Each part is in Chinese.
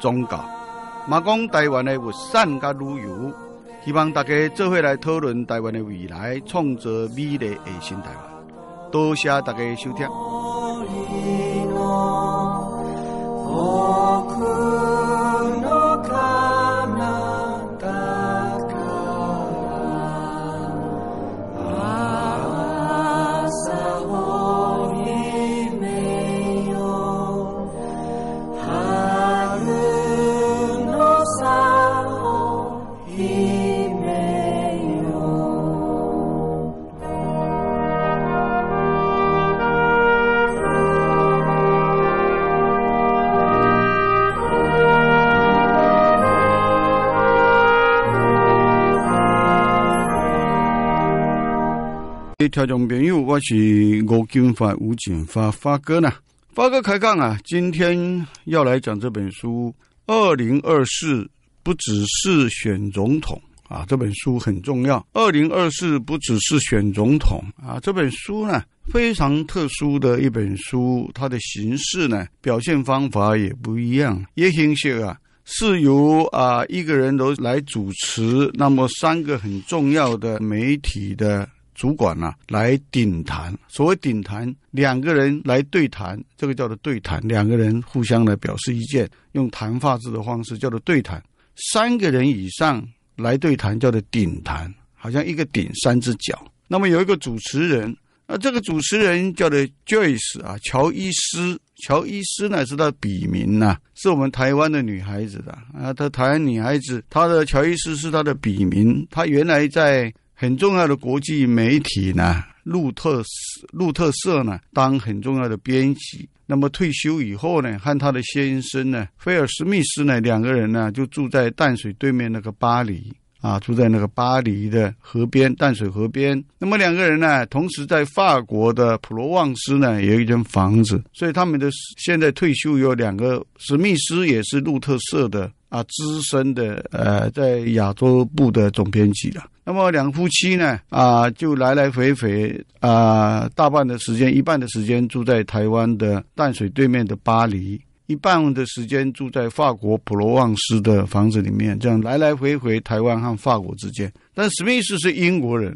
宗教，马讲台湾的物产加旅游，希望大家做下来讨论台湾的未来，创造美丽的新台湾。多谢大家收听。听众朋友，我是吴金发、吴警发发哥呢。发哥开讲啊，今天要来讲这本书《二零二四不只是选总统》啊，这本书很重要。二零二四不只是选总统啊，这本书呢非常特殊的一本书，它的形式呢表现方法也不一样。也挺秀啊，是由啊一个人都来主持，那么三个很重要的媒体的。主管呢来顶谈，所谓顶谈，两个人来对谈，这个叫做对谈，两个人互相来表示意见，用谈话制的方式叫做对谈。三个人以上来对谈叫做顶谈，好像一个顶三只脚。那么有一个主持人，那这个主持人叫做 Joyce 啊，乔伊斯，乔伊斯呢是他的笔名呐，是我们台湾的女孩子的啊，她台湾女孩子她的乔伊斯是她的笔名，她原来在。很重要的国际媒体呢，路特路特社呢，当很重要的编辑。那么退休以后呢，和他的先生呢，菲尔·史密斯呢，两个人呢，就住在淡水对面那个巴黎啊，住在那个巴黎的河边，淡水河边。那么两个人呢，同时在法国的普罗旺斯呢，有一间房子。所以他们的现在退休有两个史密斯，也是路特社的。啊，资深的呃，在亚洲部的总编辑了。那么两夫妻呢，啊，就来来回回啊，大半的时间，一半的时间住在台湾的淡水对面的巴黎，一半的时间住在法国普罗旺斯的房子里面，这样来来回回台湾和法国之间。但史密斯是英国人，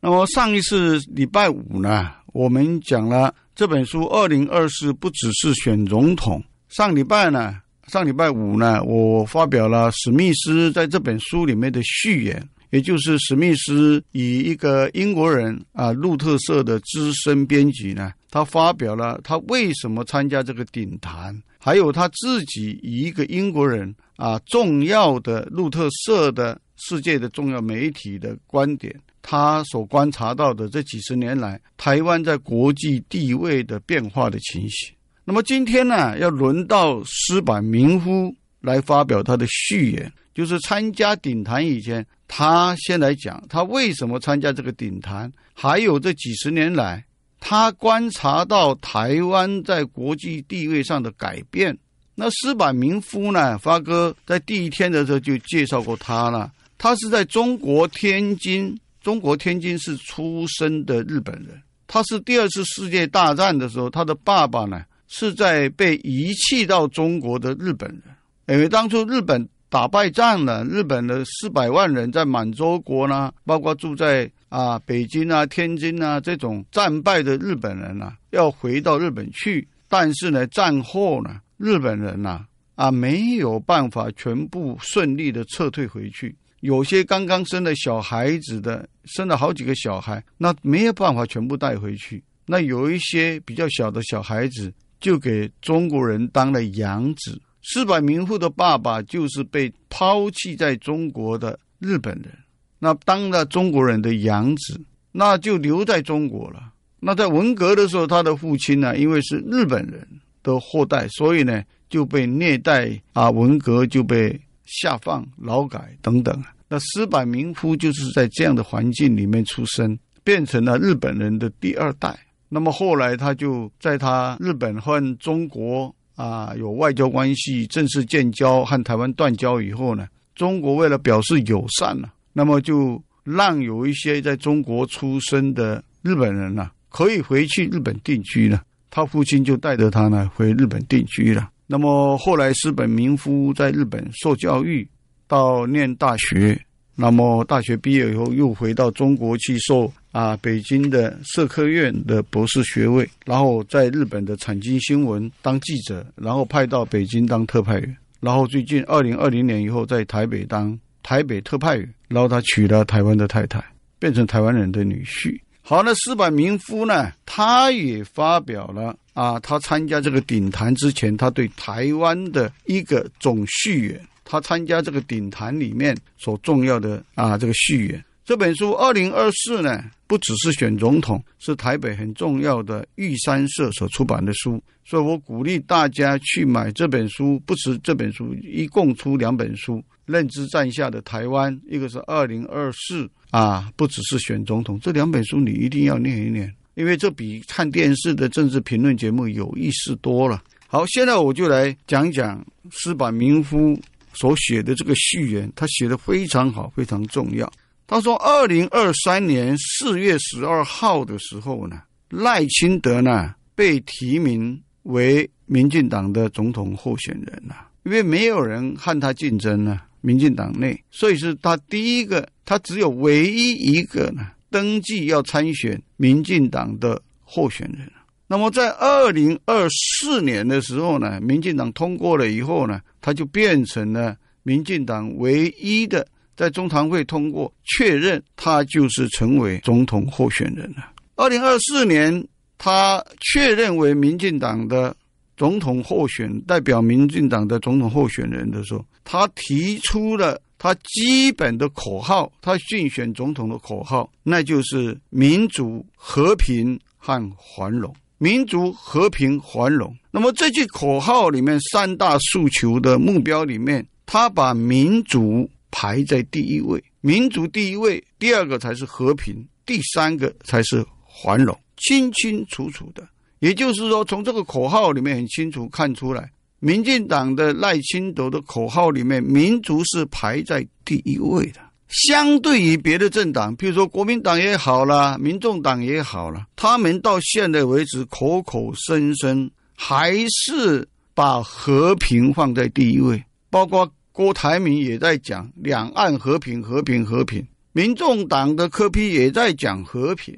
那么上一次礼拜五呢，我们讲了这本书，二零二四不只是选总统。上礼拜呢。上礼拜五呢，我发表了史密斯在这本书里面的序言，也就是史密斯以一个英国人啊路特社的资深编辑呢，他发表了他为什么参加这个顶谈，还有他自己以一个英国人啊重要的路特社的世界的重要媒体的观点，他所观察到的这几十年来台湾在国际地位的变化的情形。那么今天呢，要轮到石坂明夫来发表他的序言。就是参加顶坛以前，他先来讲他为什么参加这个顶坛，还有这几十年来他观察到台湾在国际地位上的改变。那石坂明夫呢？发哥在第一天的时候就介绍过他了。他是在中国天津，中国天津是出生的日本人。他是第二次世界大战的时候，他的爸爸呢。是在被遗弃到中国的日本人，因为当初日本打败仗了，日本的四百万人在满洲国呢，包括住在啊北京啊、天津啊这种战败的日本人啊，要回到日本去。但是呢，战后呢，日本人呐啊没有办法全部顺利的撤退回去，有些刚刚生了小孩子的，生了好几个小孩，那没有办法全部带回去。那有一些比较小的小孩子。就给中国人当了养子，四百名户的爸爸就是被抛弃在中国的日本人，那当了中国人的养子，那就留在中国了。那在文革的时候，他的父亲呢，因为是日本人的后代，所以呢就被虐待啊，文革就被下放劳改等等。那四百名夫就是在这样的环境里面出生，变成了日本人的第二代。那么后来，他就在他日本和中国啊有外交关系正式建交和台湾断交以后呢，中国为了表示友善呢，那么就让有一些在中国出生的日本人呢，可以回去日本定居了。他父亲就带着他呢回日本定居了。那么后来，是本民夫在日本受教育，到念大学。那么大学毕业以后，又回到中国去受啊北京的社科院的博士学位，然后在日本的产经新闻当记者，然后派到北京当特派员，然后最近二零二零年以后在台北当台北特派员，然后他娶了台湾的太太，变成台湾人的女婿。好，那四百明夫呢？他也发表了啊，他参加这个顶坛之前，他对台湾的一个总序言。他参加这个顶坛里面所重要的啊这个序言这本书二零二四呢不只是选总统是台北很重要的玉山社所出版的书，所以我鼓励大家去买这本书。不止这本书，一共出两本书，《认知战下的台湾》，一个是二零二四啊，不只是选总统，这两本书你一定要念一念，因为这比看电视的政治评论节目有意思多了。好，现在我就来讲讲施柏明夫。所写的这个序言，他写的非常好，非常重要。他说，二零二三年四月十二号的时候呢，赖清德呢被提名为民进党的总统候选人了，因为没有人和他竞争呢，民进党内，所以是他第一个，他只有唯一一个呢登记要参选民进党的候选人。那么在二零二四年的时候呢，民进党通过了以后呢。他就变成了民进党唯一的在中常会通过确认，他就是成为总统候选人了。二零二四年，他确认为民进党的总统候选代表，民进党的总统候选人的时候，他提出了他基本的口号，他竞选总统的口号，那就是民主、和平和繁荣，民主、和平、繁荣。那么这句口号里面三大诉求的目标里面，他把民族排在第一位，民族第一位，第二个才是和平，第三个才是繁荣，清清楚楚的。也就是说，从这个口号里面很清楚看出来，民进党的赖清德的口号里面，民族是排在第一位的。相对于别的政党，比如说国民党也好啦，民众党也好啦，他们到现在为止口口声声。还是把和平放在第一位，包括郭台铭也在讲两岸和平，和平，和平。民众党的柯批也在讲和平，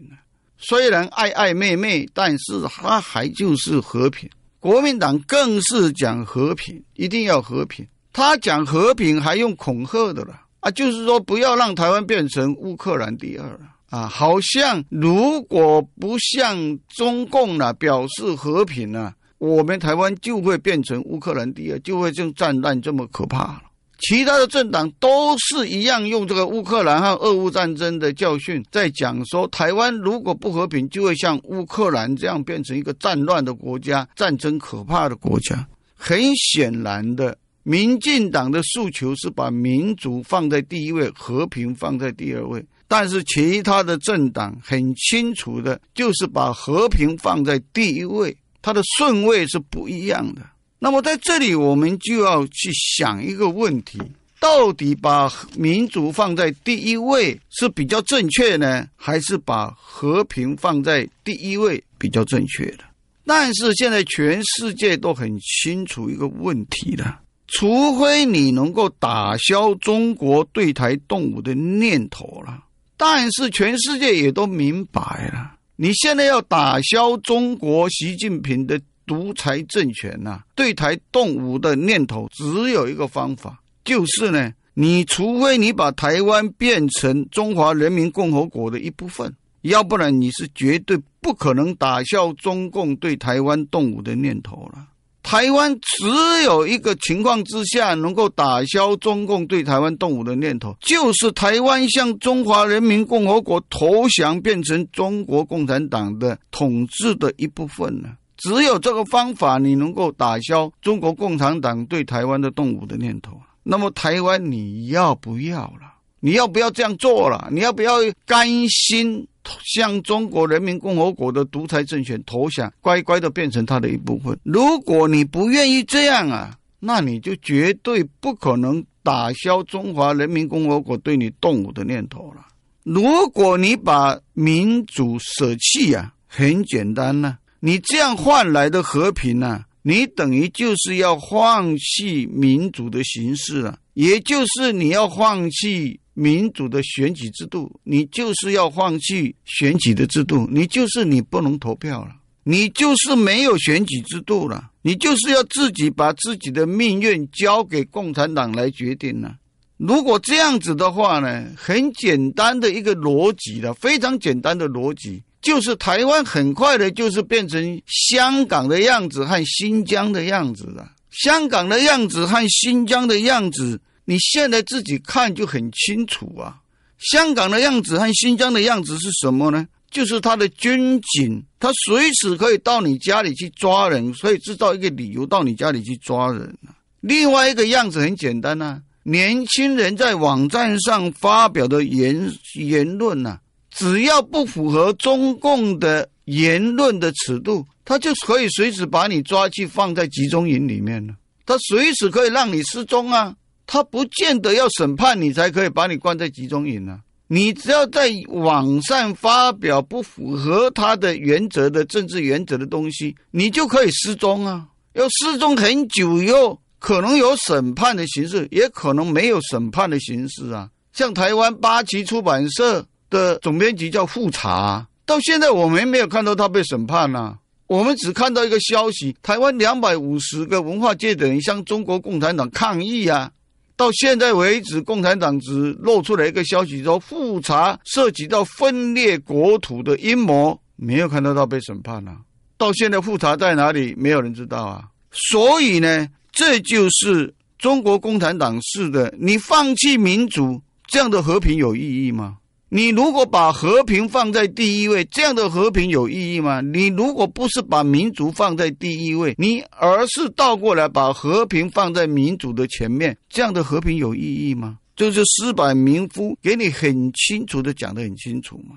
虽然爱爱妹妹，但是他还就是和平。国民党更是讲和平，一定要和平。他讲和平还用恐吓的了啊，就是说不要让台湾变成乌克兰第二啊，好像如果不向中共呢表示和平呢？我们台湾就会变成乌克兰第二，就会像战乱这么可怕了。其他的政党都是一样，用这个乌克兰和俄乌战争的教训，在讲说台湾如果不和平，就会像乌克兰这样变成一个战乱的国家、战争可怕的国家。很显然的，民进党的诉求是把民主放在第一位，和平放在第二位。但是其他的政党很清楚的，就是把和平放在第一位。它的顺位是不一样的。那么在这里，我们就要去想一个问题：到底把民族放在第一位是比较正确呢，还是把和平放在第一位比较正确？的？但是现在全世界都很清楚一个问题了：，除非你能够打消中国对台动武的念头了，但是全世界也都明白了。你现在要打消中国习近平的独裁政权呐，对台动武的念头，只有一个方法，就是呢，你除非你把台湾变成中华人民共和国的一部分，要不然你是绝对不可能打消中共对台湾动武的念头了。台湾只有一个情况之下能够打消中共对台湾动武的念头，就是台湾向中华人民共和国投降，变成中国共产党的统治的一部分了。只有这个方法，你能够打消中国共产党对台湾的动武的念头。那么，台湾你要不要了？你要不要这样做了？你要不要甘心？向中国人民共和国的独裁政权投降，乖乖的变成他的一部分。如果你不愿意这样啊，那你就绝对不可能打消中华人民共和国对你动武的念头了。如果你把民主舍弃啊，很简单呢，你这样换来的和平呢，你等于就是要放弃民主的形式了，也就是你要放弃。民主的选举制度，你就是要放弃选举的制度，你就是你不能投票了，你就是没有选举制度了，你就是要自己把自己的命运交给共产党来决定了。如果这样子的话呢，很简单的一个逻辑了，非常简单的逻辑，就是台湾很快的，就是变成香港的样子和新疆的样子了。香港的样子和新疆的样子。你现在自己看就很清楚啊！香港的样子和新疆的样子是什么呢？就是他的军警，他随时可以到你家里去抓人，所以制造一个理由到你家里去抓人。另外一个样子很简单呐，年轻人在网站上发表的言言论呐，只要不符合中共的言论的尺度，他就可以随时把你抓去放在集中营里面了。他随时可以让你失踪啊！他不见得要审判你才可以把你关在集中营呢。你只要在网上发表不符合他的原则的政治原则的东西，你就可以失踪啊。要失踪很久以后，可能有审判的形式，也可能没有审判的形式啊。像台湾八旗出版社的总编辑叫复查，到现在我们没有看到他被审判啊。我们只看到一个消息：台湾两百五十个文化界的人向中国共产党抗议啊。到现在为止，共产党只露出了一个消息，说复查涉及到分裂国土的阴谋，没有看得到被审判了。到现在复查在哪里，没有人知道啊。所以呢，这就是中国共产党式的，你放弃民主这样的和平有意义吗？你如果把和平放在第一位，这样的和平有意义吗？你如果不是把民族放在第一位，你而是倒过来把和平放在民族的前面，这样的和平有意义吗？就是施柏民夫给你很清楚的讲的很清楚嘛。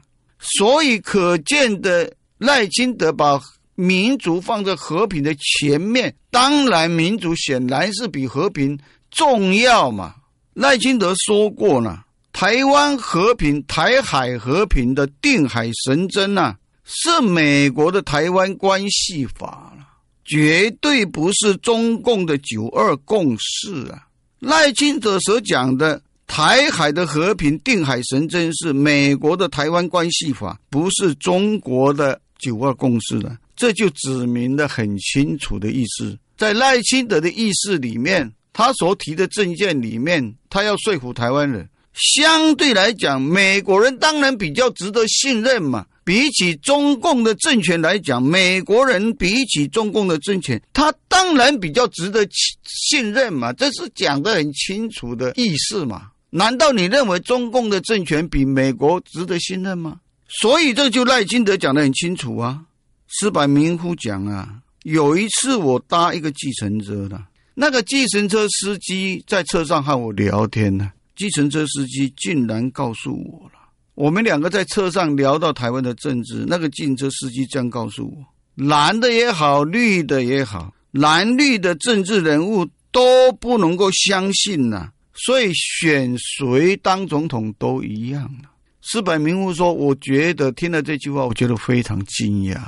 所以可见的赖清德把民族放在和平的前面，当然民族显然是比和平重要嘛。赖清德说过呢。台湾和平、台海和平的定海神针呐，是美国的《台湾关系法》了，绝对不是中共的“九二共识”啊！赖清德所讲的台海的和平定海神针是美国的《台湾关系法》，不是中国的“九二共识”的，这就指明的很清楚的意思，在赖清德的意识里面，他所提的政见里面，他要说服台湾人。相对来讲，美国人当然比较值得信任嘛。比起中共的政权来讲，美国人比起中共的政权，他当然比较值得信信任嘛。这是讲的很清楚的意思嘛。难道你认为中共的政权比美国值得信任吗？所以这就赖金德讲的很清楚啊。斯百明夫讲啊，有一次我搭一个计程车的，那个计程车司机在车上和我聊天呢。计程车司机竟然告诉我了，我们两个在车上聊到台湾的政治，那个计程车司机这样告诉我，蓝的也好，绿的也好，蓝绿的政治人物都不能够相信呢，所以选谁当总统都一样了。四百名户说，我觉得听了这句话，我觉得非常惊讶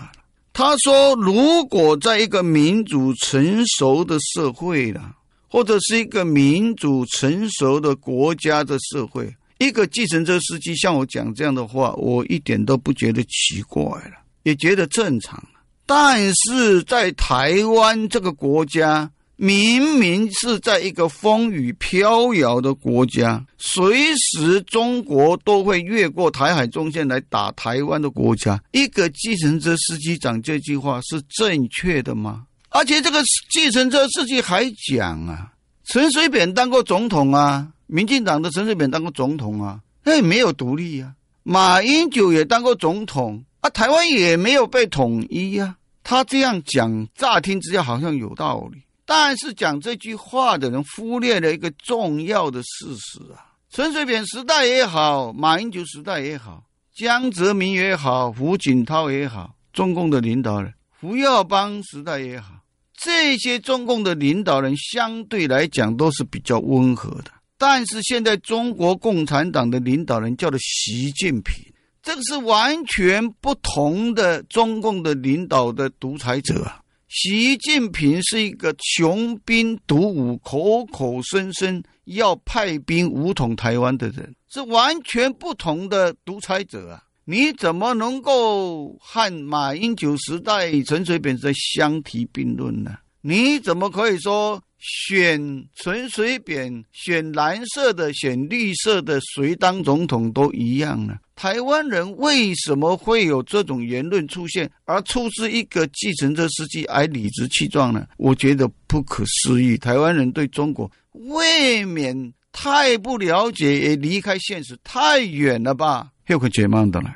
他说，如果在一个民主成熟的社会了。或者是一个民主成熟的国家的社会，一个计程车司机像我讲这样的话，我一点都不觉得奇怪了，也觉得正常。但是在台湾这个国家，明明是在一个风雨飘摇的国家，随时中国都会越过台海中线来打台湾的国家，一个计程车司机讲这句话是正确的吗？而且这个继承者司机还讲啊，陈水扁当过总统啊，民进党的陈水扁当过总统啊，那也没有独立呀。马英九也当过总统啊，台湾也没有被统一呀。他这样讲，乍听之下好像有道理，但是讲这句话的人忽略了一个重要的事实啊。陈水扁时代也好，马英九时代也好，江泽民也好，胡锦涛也好，中共的领导人，胡耀邦时代也好。这些中共的领导人相对来讲都是比较温和的，但是现在中国共产党的领导人叫做习近平，这个是完全不同的中共的领导的独裁者。习近平是一个穷兵黩武、口口声声要派兵武统台湾的人，是完全不同的独裁者啊。你怎么能够和马英九时代陈水扁在相提并论呢？你怎么可以说选陈水扁、选蓝色的、选绿色的，谁当总统都一样呢？台湾人为什么会有这种言论出现，而出自一个计程车司机而理直气壮呢？我觉得不可思议。台湾人对中国未免太不了解，也离开现实太远了吧？黑龙江牡丹来。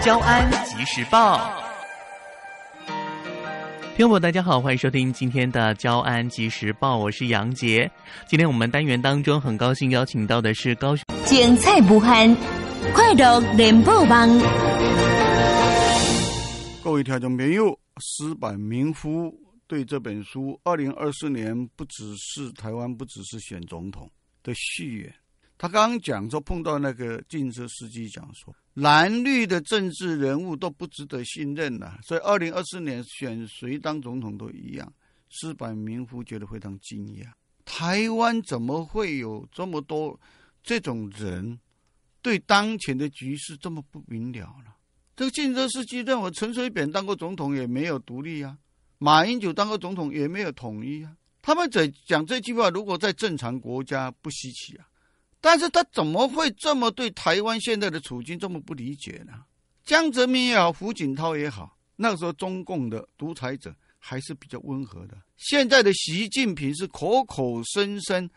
《焦安即时报》，听众朋友大家好，欢迎收听今天的《交安即时报》，我是杨杰。今天我们单元当中，很高兴邀请到的是高。雄。精彩无限，快乐联播网。各位听众朋友，四百名夫对这本书，二零二四年不只是台湾，不只是选总统的戏言，他刚讲说，碰到那个停车司机讲说，蓝绿的政治人物都不值得信任了，所以二零二四年选谁当总统都一样。四百名夫觉得非常惊讶，台湾怎么会有这么多？这种人对当前的局势这么不明了呢？这个竞争时期，认为陈水扁当过总统也没有独立啊，马英九当过总统也没有统一啊。他们在讲这句话，如果在正常国家不稀奇啊，但是他怎么会这么对台湾现在的处境这么不理解呢？江泽民也好，胡锦涛也好，那个时候中共的独裁者还是比较温和的。现在的习近平是口口声声。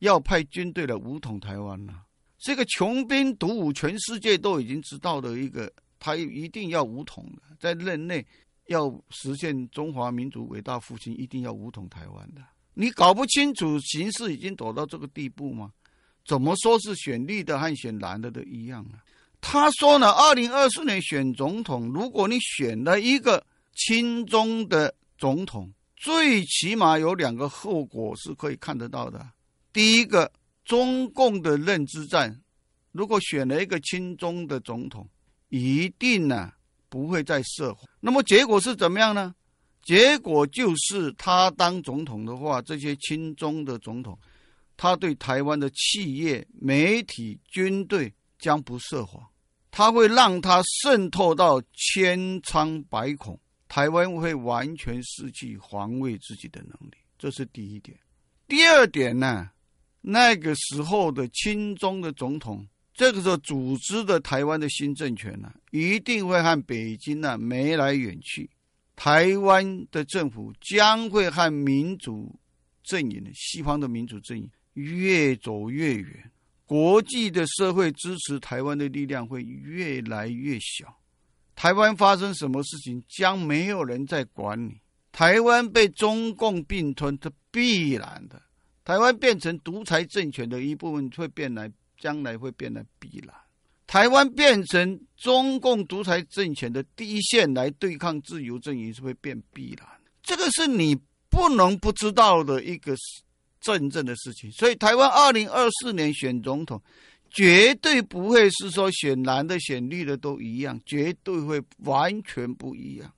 要派军队来武统台湾了。这个穷兵黩武，全世界都已经知道的一个，他一定要武统的，在任内要实现中华民族伟大复兴，一定要武统台湾的。你搞不清楚形势已经走到这个地步吗？怎么说是选绿的和选蓝的都一样啊？他说呢，二零二四年选总统，如果你选了一个亲中的总统，最起码有两个后果是可以看得到的。第一个，中共的认知战，如果选了一个亲中的总统，一定呢不会再涉黄。那么结果是怎么样呢？结果就是他当总统的话，这些亲中的总统，他对台湾的企业、媒体、军队将不涉黄，他会让他渗透到千疮百孔，台湾会完全失去防卫自己的能力。这是第一点。第二点呢？那个时候的亲中的总统，这个时候组织的台湾的新政权呢，一定会和北京呢眉来远去。台湾的政府将会和民主阵营、西方的民主阵营越走越远，国际的社会支持台湾的力量会越来越小。台湾发生什么事情，将没有人在管你。台湾被中共并吞，是必然的。台湾变成独裁政权的一部分，会变来，将来会变来必然。台湾变成中共独裁政权的第一线，来对抗自由阵营，是会变必然。这个是你不能不知道的一个真正的事情。所以，台湾二零二四年选总统，绝对不会是说选蓝的、选绿的都一样，绝对会完全不一样。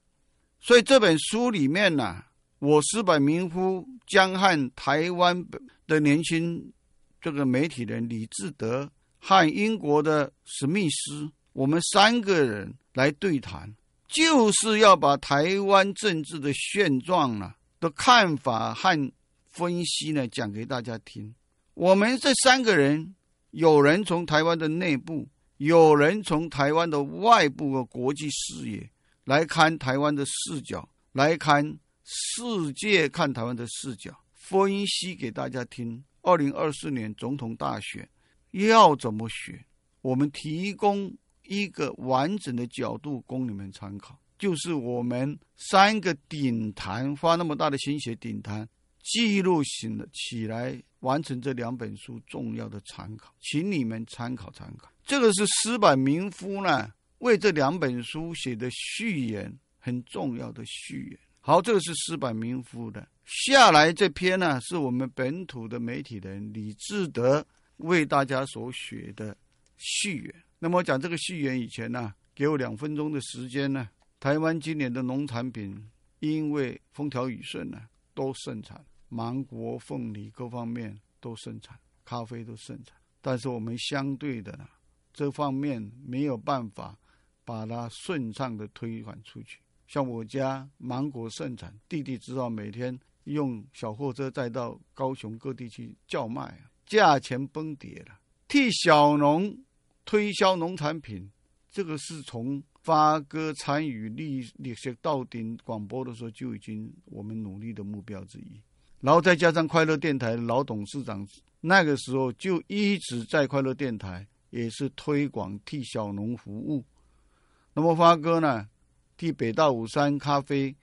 所以这本书里面呢。我台北民夫、江汉、台湾的年轻这个媒体人李志德，和英国的史密斯，我们三个人来对谈，就是要把台湾政治的现状呢的看法和分析呢讲给大家听。我们这三个人，有人从台湾的内部，有人从台湾的外部和国际视野来看台湾的视角来看。世界看台湾的视角，分析给大家听。二零二四年总统大选要怎么选？我们提供一个完整的角度供你们参考，就是我们三个顶坛花那么大的心血顶坛记录型的起来完成这两本书重要的参考，请你们参考参考。这个是司柏明夫呢为这两本书写的序言，很重要的序言。好，这个是四百名夫的。下来这篇呢，是我们本土的媒体人李志德为大家所写的序言。那么讲这个序言以前呢，给我两分钟的时间呢。台湾今年的农产品因为风调雨顺呢，都盛产，芒果、凤梨各方面都盛产，咖啡都盛产。但是我们相对的呢，这方面没有办法把它顺畅的推广出去。像我家芒果盛产，弟弟只好每天用小货车载到高雄各地去叫卖，价钱崩跌了。替小农推销农产品，这个是从发哥参与历历史到顶广播的时候就已经我们努力的目标之一。然后再加上快乐电台老董事长那个时候就一直在快乐电台，也是推广替小农服务。那么发哥呢？替北大五山咖啡，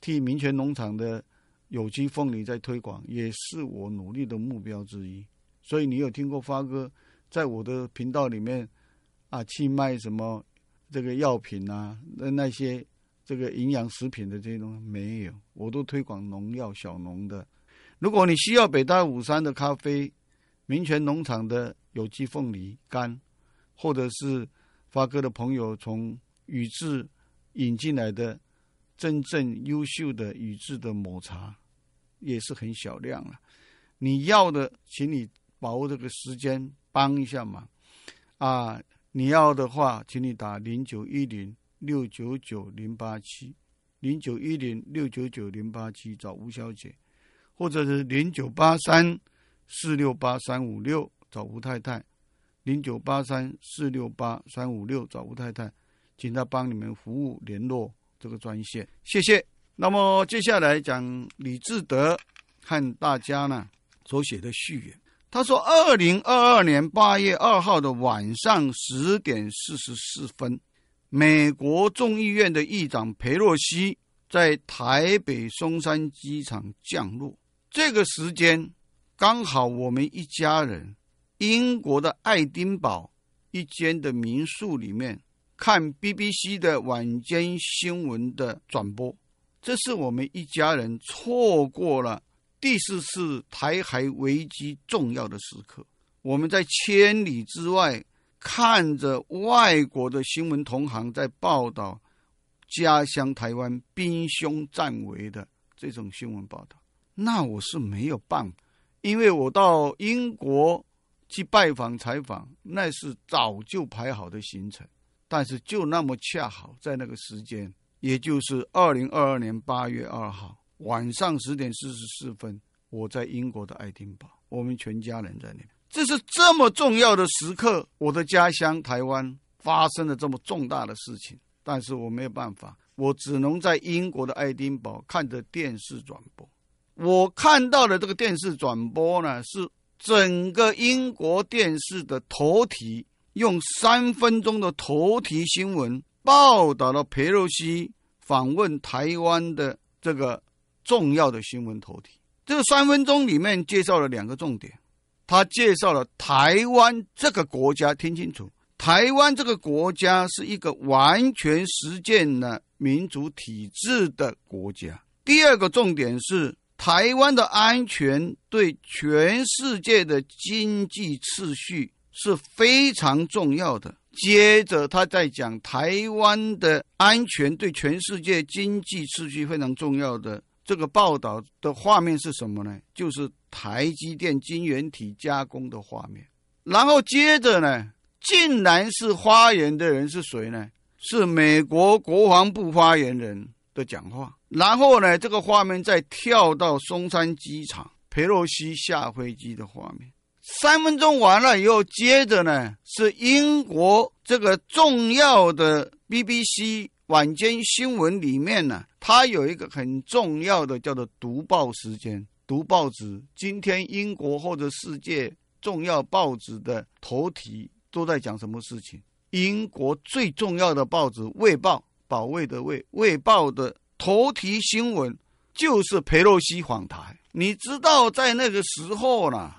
替民权农场的有机凤梨在推广，也是我努力的目标之一。所以你有听过发哥在我的频道里面啊去卖什么这个药品啊那那些这个营养食品的这些东西没有？我都推广农药小农的。如果你需要北大五山的咖啡、民权农场的有机凤梨干，或者是发哥的朋友从宇智。引进来的真正优秀的宇治的抹茶，也是很小量了。你要的，请你把握这个时间帮一下忙。啊，你要的话，请你打零九一零六九九零八七零九一零六九九零八七找吴小姐，或者是零九八三四六八三五六找吴太太，零九八三四六八三五六找吴太太。请他帮你们服务联络这个专线，谢谢。那么接下来讲李志德和大家呢所写的序言。他说：二零二二年八月二号的晚上十点四十四分，美国众议院的议长佩洛西在台北松山机场降落。这个时间刚好我们一家人英国的爱丁堡一间的民宿里面。看 BBC 的晚间新闻的转播，这是我们一家人错过了第四次台海危机重要的时刻。我们在千里之外看着外国的新闻同行在报道家乡台湾兵凶战危的这种新闻报道，那我是没有办法，因为我到英国去拜访采访，那是早就排好的行程。但是就那么恰好在那个时间，也就是二零二二年八月二号晚上十点四十四分，我在英国的爱丁堡，我们全家人在那边。这是这么重要的时刻，我的家乡台湾发生了这么重大的事情，但是我没有办法，我只能在英国的爱丁堡看着电视转播。我看到的这个电视转播呢，是整个英国电视的头题。用三分钟的头题新闻报道了佩洛西访问台湾的这个重要的新闻头题。这三分钟里面介绍了两个重点：他介绍了台湾这个国家，听清楚，台湾这个国家是一个完全实践了民主体制的国家。第二个重点是台湾的安全对全世界的经济秩序。是非常重要的。接着，他在讲台湾的安全对全世界经济秩序非常重要的这个报道的画面是什么呢？就是台积电晶圆体加工的画面。然后接着呢，竟然是发言的人是谁呢？是美国国防部发言人的讲话。然后呢，这个画面再跳到松山机场，佩洛西下飞机的画面。三分钟完了以后，接着呢是英国这个重要的 BBC 晚间新闻里面呢，它有一个很重要的叫做读报时间，读报纸。今天英国或者世界重要报纸的头题都在讲什么事情？英国最重要的报纸《卫报》，保卫的卫，《卫报》的头题新闻就是佩洛西访台。你知道，在那个时候呢？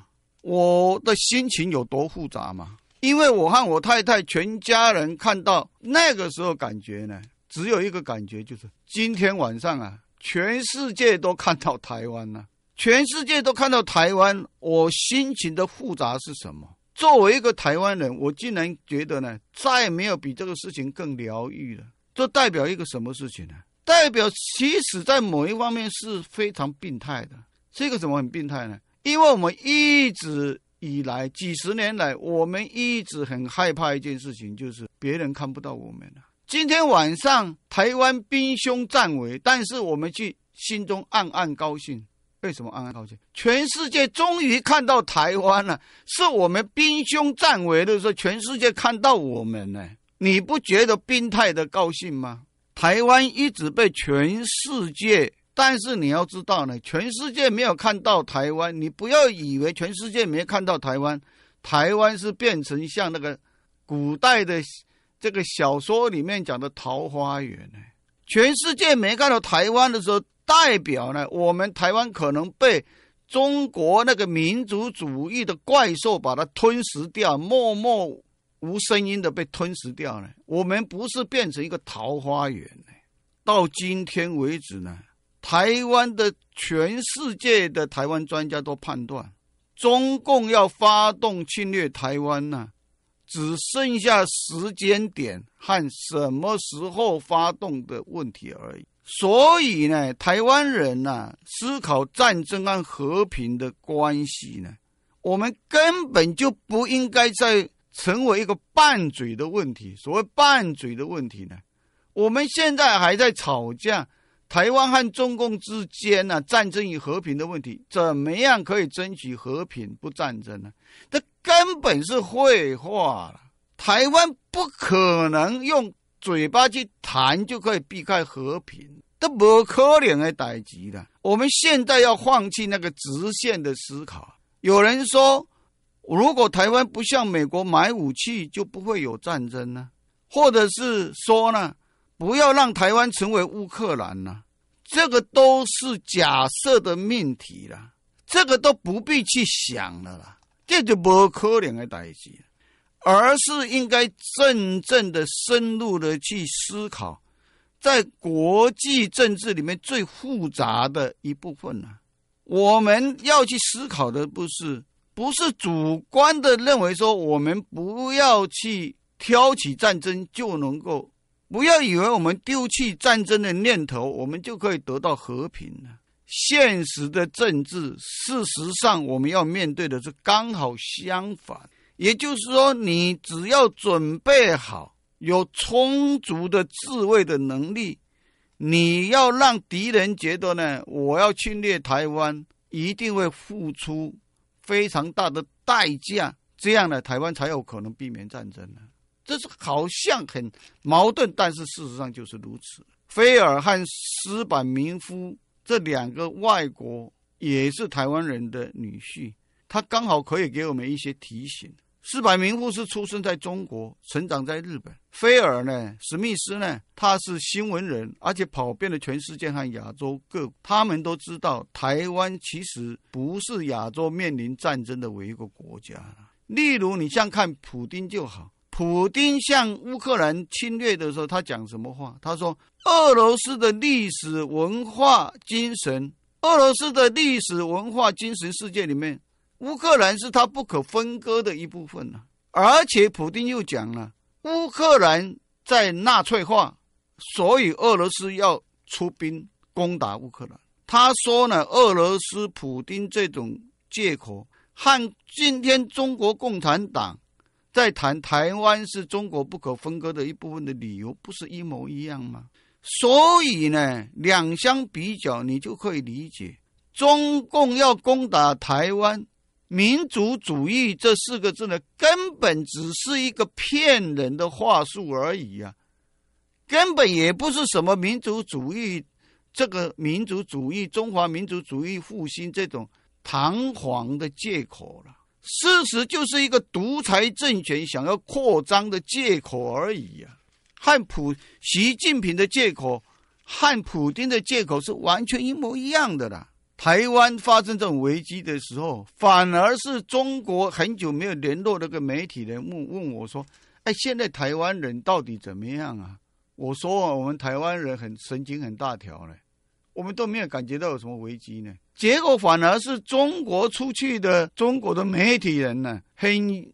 我的心情有多复杂嘛？因为我和我太太全家人看到那个时候感觉呢，只有一个感觉，就是今天晚上啊，全世界都看到台湾了，全世界都看到台湾。我心情的复杂是什么？作为一个台湾人，我竟然觉得呢，再没有比这个事情更疗愈了。这代表一个什么事情呢？代表其实，在某一方面是非常病态的。这个怎么很病态呢？因为我们一直以来几十年来，我们一直很害怕一件事情，就是别人看不到我们了。今天晚上台湾兵凶战危，但是我们却心中暗暗高兴。为什么暗暗高兴？全世界终于看到台湾了，是我们兵凶战危的时候，全世界看到我们呢？你不觉得兵太的高兴吗？台湾一直被全世界。但是你要知道呢，全世界没有看到台湾，你不要以为全世界没看到台湾，台湾是变成像那个古代的这个小说里面讲的桃花源呢。全世界没看到台湾的时候，代表呢，我们台湾可能被中国那个民族主义的怪兽把它吞食掉，默默无声音的被吞食掉呢。我们不是变成一个桃花源呢？到今天为止呢？台湾的全世界的台湾专家都判断，中共要发动侵略台湾呢，只剩下时间点和什么时候发动的问题而已。所以呢，台湾人呢思考战争和和平的关系呢，我们根本就不应该再成为一个拌嘴的问题。所谓拌嘴的问题呢，我们现在还在吵架。台湾和中共之间呢，战争与和平的问题，怎么样可以争取和平不战争呢？这根本是废话了。台湾不可能用嘴巴去谈就可以避开和平，这不可能的打级的。我们现在要放弃那个直线的思考。有人说，如果台湾不向美国买武器，就不会有战争呢？或者是说呢？不要让台湾成为乌克兰呐，这个都是假设的命题了，这个都不必去想了啦，这就不可能的代志，而是应该真正的深入的去思考，在国际政治里面最复杂的一部分了。我们要去思考的不是，不是主观的认为说我们不要去挑起战争就能够。不要以为我们丢弃战争的念头，我们就可以得到和平了。现实的政治，事实上我们要面对的是刚好相反。也就是说，你只要准备好有充足的自卫的能力，你要让敌人觉得呢，我要侵略台湾，一定会付出非常大的代价。这样呢，台湾才有可能避免战争呢。这是好像很矛盾，但是事实上就是如此。菲尔和斯百明夫这两个外国也是台湾人的女婿，他刚好可以给我们一些提醒。斯百明夫是出生在中国，成长在日本。菲尔呢，史密斯呢，他是新闻人，而且跑遍了全世界和亚洲各，他们都知道台湾其实不是亚洲面临战争的唯一一个国家。例如，你像看普京就好。普京向乌克兰侵略的时候，他讲什么话？他说：“俄罗斯的历史文化精神，俄罗斯的历史文化精神世界里面，乌克兰是他不可分割的一部分呢。而且，普京又讲了，乌克兰在纳粹化，所以俄罗斯要出兵攻打乌克兰。他说呢，俄罗斯普京这种借口，和今天中国共产党。”在谈台湾是中国不可分割的一部分的理由，不是一模一样吗？所以呢，两相比较，你就可以理解，中共要攻打台湾，民族主义这四个字呢，根本只是一个骗人的话术而已呀，根本也不是什么民族主义，这个民族主义、中华民族主义复兴这种堂皇的借口了。事实就是一个独裁政权想要扩张的借口而已呀，和普习近平的借口，和普京的借口是完全一模一样的啦。台湾发生这种危机的时候，反而是中国很久没有联络那个媒体人问问我说：“哎，现在台湾人到底怎么样啊？”我说：“我们台湾人很神经很大条嘞。”我们都没有感觉到有什么危机呢，结果反而是中国出去的中国的媒体人呢，很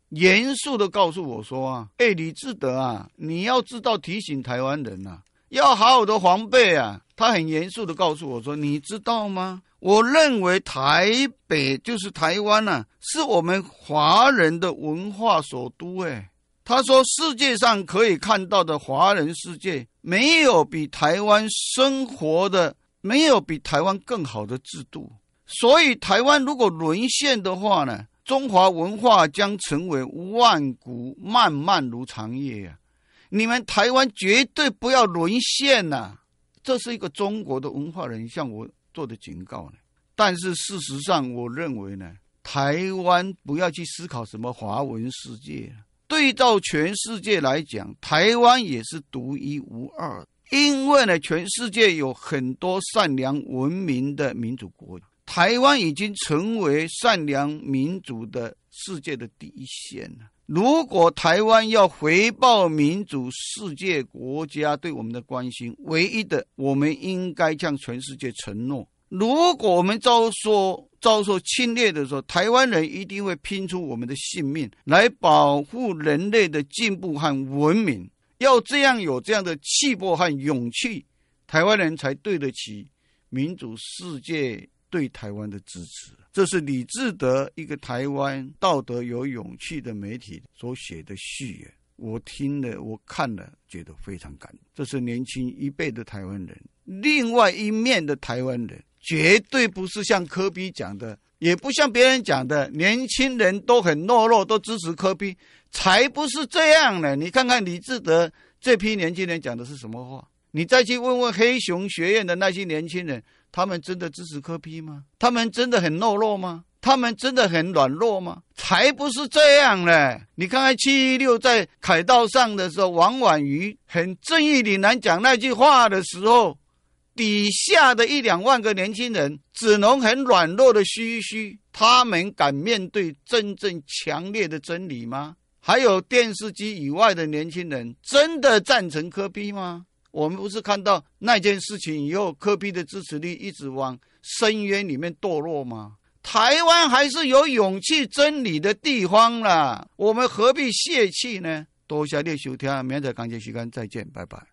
严肃的告诉我说啊，哎，李志德啊，你要知道提醒台湾人呐，要好好的防备啊。他很严肃的告诉我说，你知道吗？我认为台北就是台湾呢，是我们华人的文化首都。哎，他说世界上可以看到的华人世界，没有比台湾生活的。没有比台湾更好的制度，所以台湾如果沦陷的话呢，中华文化将成为万古漫漫如长夜呀！你们台湾绝对不要沦陷呐！这是一个中国的文化人向我做的警告呢。但是事实上，我认为呢，台湾不要去思考什么华文世界，对照全世界来讲，台湾也是独一无二。因为呢，全世界有很多善良文明的民主国，台湾已经成为善良民主的世界的第一线了。如果台湾要回报民主世界国家对我们的关心，唯一的，我们应该向全世界承诺：如果我们遭受遭受侵略的时候，台湾人一定会拼出我们的性命来保护人类的进步和文明。要这样有这样的气魄和勇气，台湾人才对得起民主世界对台湾的支持。这是李志德一个台湾道德有勇气的媒体所写的序言，我听了我看了，觉得非常感动。这是年轻一辈的台湾人，另外一面的台湾人，绝对不是像科比讲的，也不像别人讲的，年轻人都很懦弱，都支持科比。才不是这样呢！你看看李志德这批年轻人讲的是什么话？你再去问问黑熊学院的那些年轻人，他们真的支持科批吗？他们真的很懦弱吗？他们真的很软弱吗？才不是这样呢！你看看七一六在凯道上的时候，王婉瑜很正义凛然讲那句话的时候，底下的一两万个年轻人只能很软弱的嘘嘘。他们敢面对真正强烈的真理吗？还有电视机以外的年轻人，真的赞成科比吗？我们不是看到那件事情以后，科比的支持率一直往深渊里面堕落吗？台湾还是有勇气真理的地方啦，我们何必泄气呢？多谢你修。收听，明仔港姐时间再见，拜拜。